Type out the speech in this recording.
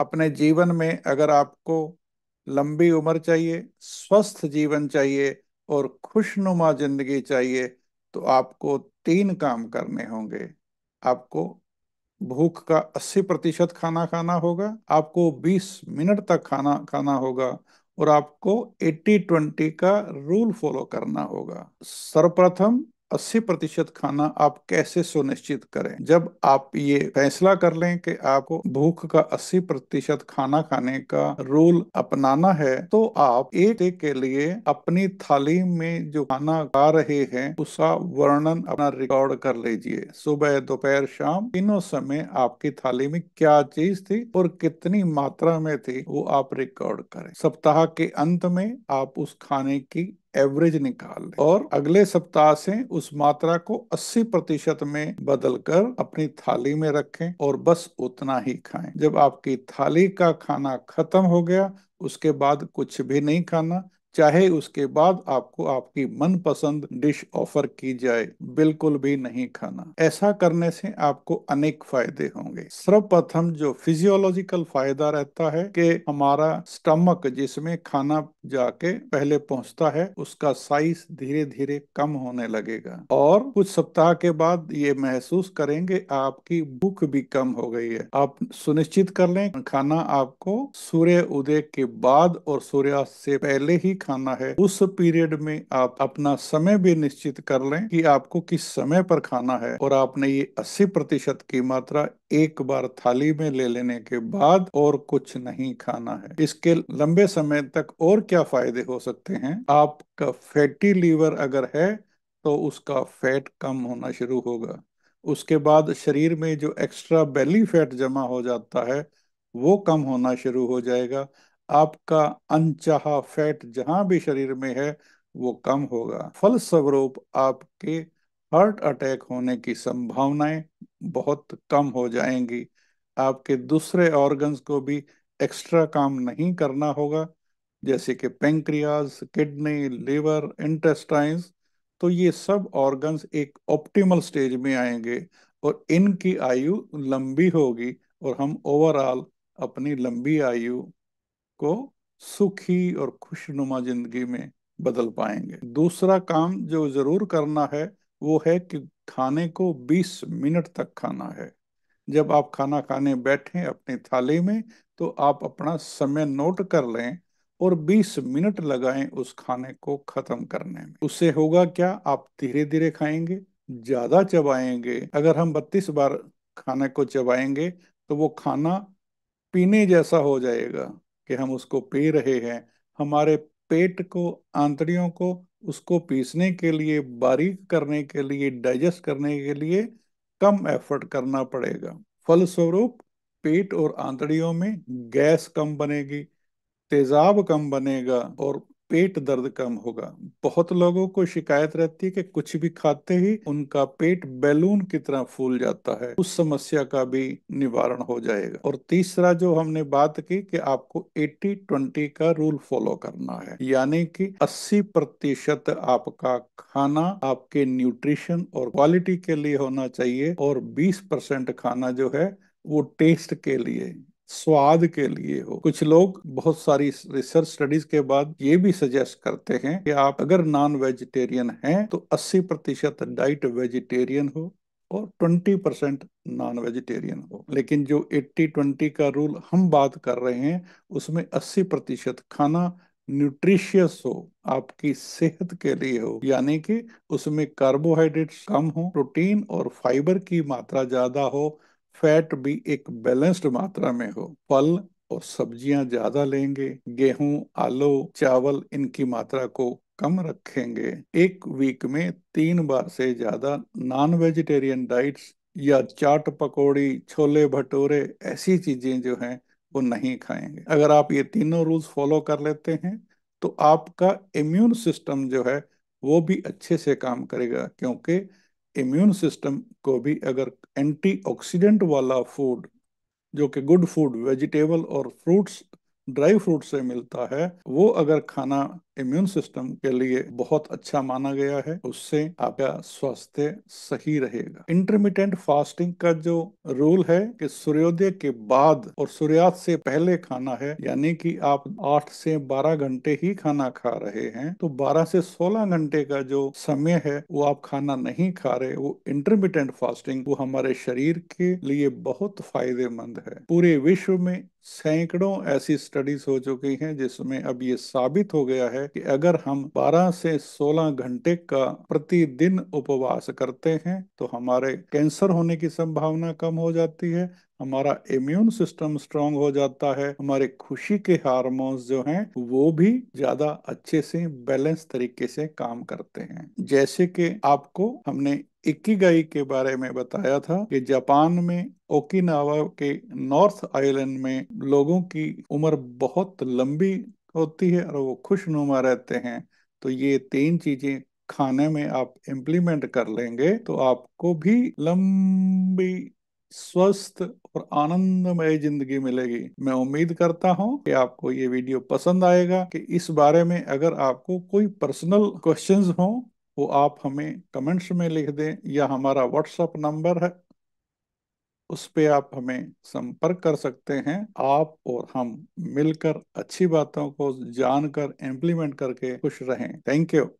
अपने जीवन में अगर आपको लंबी उम्र चाहिए स्वस्थ जीवन चाहिए और खुशनुमा जिंदगी चाहिए तो आपको तीन काम करने होंगे आपको भूख का 80 प्रतिशत खाना खाना होगा आपको 20 मिनट तक खाना खाना होगा और आपको 80-20 का रूल फॉलो करना होगा सर्वप्रथम अस्सी प्रतिशत खाना आप कैसे सुनिश्चित करें जब आप ये फैसला कर लें कि आपको भूख का अस्सी प्रतिशत खाना खाने का रूल अपनाना है तो आप एक के लिए अपनी थाली में जो खाना खा रहे हैं उसका वर्णन अपना रिकॉर्ड कर लीजिए सुबह दोपहर शाम तीनों समय आपकी थाली में क्या चीज थी और कितनी मात्रा में थी वो आप रिकॉर्ड करें सप्ताह के अंत में आप उस खाने की एवरेज निकाल लें और अगले सप्ताह से उस मात्रा को 80 प्रतिशत में बदलकर अपनी थाली में रखें और बस उतना ही खाएं जब आपकी थाली का खाना खत्म हो गया उसके बाद कुछ भी नहीं खाना चाहे उसके बाद आपको आपकी मनपसंद डिश ऑफर की जाए बिल्कुल भी नहीं खाना ऐसा करने से आपको अनेक फायदे होंगे सर्वप्रथम जो फिजियोलॉजिकल फायदा रहता है कि हमारा स्टमक जिसमें खाना जाके पहले पहुंचता है उसका साइज धीरे धीरे कम होने लगेगा और कुछ सप्ताह के बाद ये महसूस करेंगे आपकी भूख भी कम हो गई है आप सुनिश्चित कर लें खाना आपको सूर्य उदय के बाद और सूर्यास्त से पहले ही खाना है उस पीरियड में आप अपना समय भी निश्चित कर लें कि आपको किस समय पर खाना है और आपने ये 80 प्रतिशत की मात्रा एक बार थाली में ले लेने के बाद और कुछ नहीं खाना है इसके लंबे समय तक और क्या फायदे हो सकते हैं आपका फैटी लीवर अगर है तो उसका फैट कम होना शुरू होगा उसके बाद शरीर में जो एक्स्ट्रा बेली फैट जमा हो जाता है वो कम होना शुरू हो जाएगा आपका अनचाहा फैट जहां भी शरीर में है वो कम होगा फल स्वरूप आपके हार्ट अटैक होने की संभावनाएं बहुत कम हो जाएंगी आपके दूसरे ऑर्गन्स को भी एक्स्ट्रा काम नहीं करना होगा जैसे कि पेंक्रियाज किडनी लिवर इंटेस्टाइन्स तो ये सब ऑर्गन्स एक ऑप्टिमल स्टेज में आएंगे और इनकी आयु लंबी होगी और हम ओवरऑल अपनी लंबी आयु को सुखी और खुशनुमा जिंदगी में बदल पाएंगे दूसरा काम जो जरूर करना है वो है कि खाने को 20 मिनट तक खाना है जब आप खाना खाने बैठें अपनी थाली में तो आप अपना समय नोट कर लें और 20 मिनट लगाएं उस खाने को खत्म करने में उससे होगा क्या आप धीरे धीरे खाएंगे ज्यादा चबाएंगे अगर हम 32 बार खाने को चबाएंगे तो वो खाना पीने जैसा हो जाएगा कि हम उसको पी रहे हैं हमारे पेट को आंतड़ियों को उसको पीसने के लिए बारीक करने के लिए डाइजेस्ट करने के लिए कम एफर्ट करना पड़ेगा फलस्वरूप पेट और आंतड़ियों में गैस कम बनेगी तेजाब कम बनेगा और पेट दर्द कम होगा बहुत लोगों को शिकायत रहती है कि कुछ भी खाते ही उनका पेट बैलून की तरह फूल जाता है उस समस्या का भी निवारण हो जाएगा और तीसरा जो हमने बात की कि आपको 80 20 का रूल फॉलो करना है यानी कि 80 प्रतिशत आपका खाना आपके न्यूट्रिशन और क्वालिटी के लिए होना चाहिए और 20 परसेंट खाना जो है वो टेस्ट के लिए स्वाद के लिए हो कुछ लोग बहुत सारी रिसर्च स्टडीज के बाद ये भी सजेस्ट करते हैं कि आप अगर नॉन वेजिटेरियन हैं तो 80 प्रतिशत डाइट वेजिटेरियन हो और 20 परसेंट नॉन वेजिटेरियन हो लेकिन जो 80-20 का रूल हम बात कर रहे हैं उसमें 80 प्रतिशत खाना न्यूट्रिशियस हो आपकी सेहत के लिए हो यानी कि उसमें कार्बोहाइड्रेट्स कम हो प्रोटीन और फाइबर की मात्रा ज्यादा हो फैट भी एक बैलेंस्ड मात्रा में हो फल और सब्जियां ज्यादा लेंगे गेहूं आलू चावल इनकी मात्रा को कम रखेंगे एक वीक में तीन बार से ज्यादा नॉन वेजिटेरियन डाइट्स या चाट पकौड़ी छोले भटूरे ऐसी चीजें जो हैं वो नहीं खाएंगे अगर आप ये तीनों रूल्स फॉलो कर लेते हैं तो आपका इम्यून सिस्टम जो है वो भी अच्छे से काम करेगा क्योंकि इम्यून सिस्टम को भी अगर एंटीऑक्सीडेंट वाला फूड जो कि गुड फूड वेजिटेबल और फ्रूट्स ड्राई फ्रूट से मिलता है वो अगर खाना इम्यून सिस्टम के लिए बहुत अच्छा माना गया है उससे आपका स्वास्थ्य सही रहेगा इंटरमीडियंट फास्टिंग का जो रूल है कि सूर्योदय के बाद और सूर्यास्त से पहले खाना है यानी कि आप 8 से 12 घंटे ही खाना खा रहे हैं तो 12 से 16 घंटे का जो समय है वो आप खाना नहीं खा रहे वो इंटरमीडियंट फास्टिंग वो हमारे शरीर के लिए बहुत फायदेमंद है पूरे विश्व में सैकड़ों ऐसी स्टडीज हो चुकी हैं जिसमें अब ये साबित हो गया है है कि अगर हम 12 से 16 घंटे का प्रतिदिन उपवास करते हैं तो हमारे कैंसर होने की संभावना कम हो जाती है हमारा इम्यून सिस्टम स्ट्रांग हो जाता है हमारे खुशी के हार्मोन्स जो हैं वो भी ज्यादा अच्छे से बैलेंस तरीके से काम करते हैं जैसे कि आपको हमने इक्कीगाई के बारे में बताया था कि जापान में ओकिनावा के नॉर्थ आइलैंड में लोगों की उम्र बहुत लंबी होती है और वो खुशनुमा रहते हैं तो ये तीन चीजें खाने में आप इम्प्लीमेंट कर लेंगे तो आपको भी लंबी स्वस्थ और आनंदमय जिंदगी मिलेगी मैं उम्मीद करता हूँ कि आपको ये वीडियो पसंद आएगा कि इस बारे में अगर आपको कोई पर्सनल क्वेश्चंस हो वो आप हमें कमेंट्स में लिख दें या हमारा व्हाट्सएप नंबर है उस पे आप हमें संपर्क कर सकते हैं आप और हम मिलकर अच्छी बातों को जानकर इम्प्लीमेंट करके खुश रहें थैंक यू